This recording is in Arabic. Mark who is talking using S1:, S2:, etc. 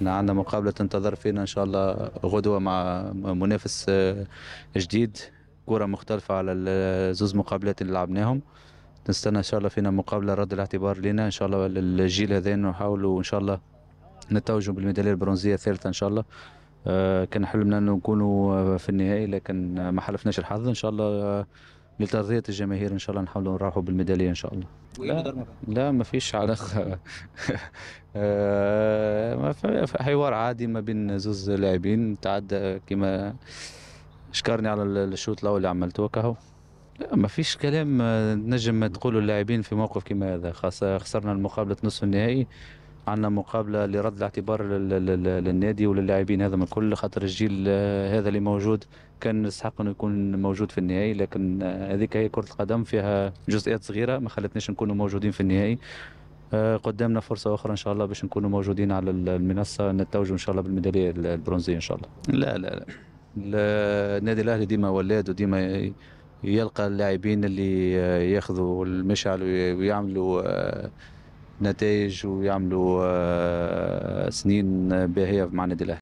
S1: نعم، عندنا مقابلة تنتظر فينا إن شاء الله غدوة مع منافس آه، جديد كرة مختلفة على الزوز آه، مقابلات اللي لعبناهم نستنى إن شاء الله فينا مقابلة رد الاعتبار لنا إن شاء الله للجيل هذا نحاولوا إن شاء الله نتوجوا بالميدالية البرونزية الثالثة إن شاء الله آه، كان حلمنا أن نكونوا في النهائي لكن ما حلفناش الحظ إن شاء الله لترضية الجماهير إن شاء الله نحاولوا نروحوا بالميدالية إن شاء الله لا, لا ما فيش علاقة حوار عادي ما بين زوز لاعبين تعدى كما شكرني على الشوط الاول اللي عملته كهو ما فيش كلام آه، نجم تقوله اللاعبين في موقف كما هذا خاصه خسرنا المقابله نصف النهائي عندنا مقابله لرد الاعتبار للنادي وللاعبين هذا من كل خاطر الجيل آه، هذا اللي موجود كان يستحق انه يكون موجود في النهائي لكن آه، هذيك هي كره القدم فيها جزئيات صغيره ما خلتناش نكونوا موجودين في النهائي آه، قدامنا فرصه اخرى ان شاء الله باش نكونوا موجودين على المنصه نتوجوا ان شاء الله بالميداليه البرونزيه ان شاء الله لا لا لا النادي الاهلي ديما ولاد وديما يلقى اللاعبين اللي آه، ياخذوا المشعل ويعملوا آه، نتائج ويعملوا سنين باهيه مع النادي الاهلي